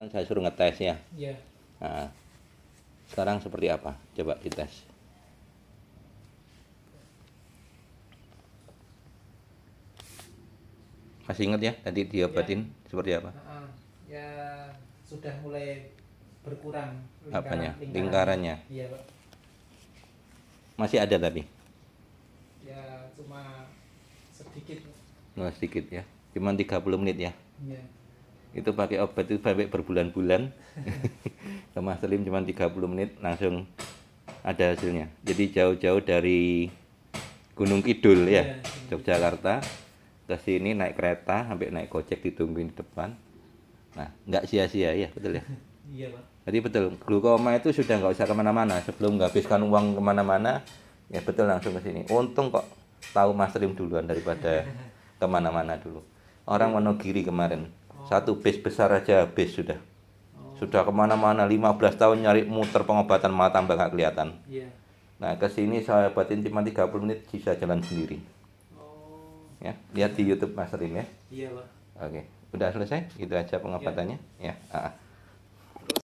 Kan saya suruh ngetes ya. Iya. Nah, sekarang seperti apa? Coba dites. Masih ingat ya tadi diobatin ya. seperti apa? Ya sudah mulai berkurang lingkaran, apanya? Lingkarannya. Iya, Pak. Masih ada tapi. Ya cuma sedikit. Nah, sedikit ya. Cuma 30 menit ya. Iya itu pakai obat itu sampai berbulan-bulan Mas selim cuma 30 menit langsung ada hasilnya jadi jauh-jauh dari Gunung Kidul ya iya, Yogyakarta ke sini naik kereta sampai naik gojek ditungguin di depan nah nggak sia-sia ya betul ya iya pak jadi betul glukoma itu sudah nggak usah kemana-mana sebelum menghabiskan uang kemana-mana ya betul langsung ke sini untung kok tahu Mas Lim duluan daripada kemana-mana dulu orang Wonogiri kemarin satu base besar aja base sudah. Oh. Sudah kemana-mana 15 tahun nyari muter pengobatan mata tambah nggak kelihatan. Yeah. Nah ke sini saya batin cuma 30 menit bisa jalan sendiri. Oh. Ya lihat di YouTube Mas Rim ya. Iya yeah, Oke. Okay. Udah selesai, itu aja pengobatannya. Yeah. Ya. Ah. ah.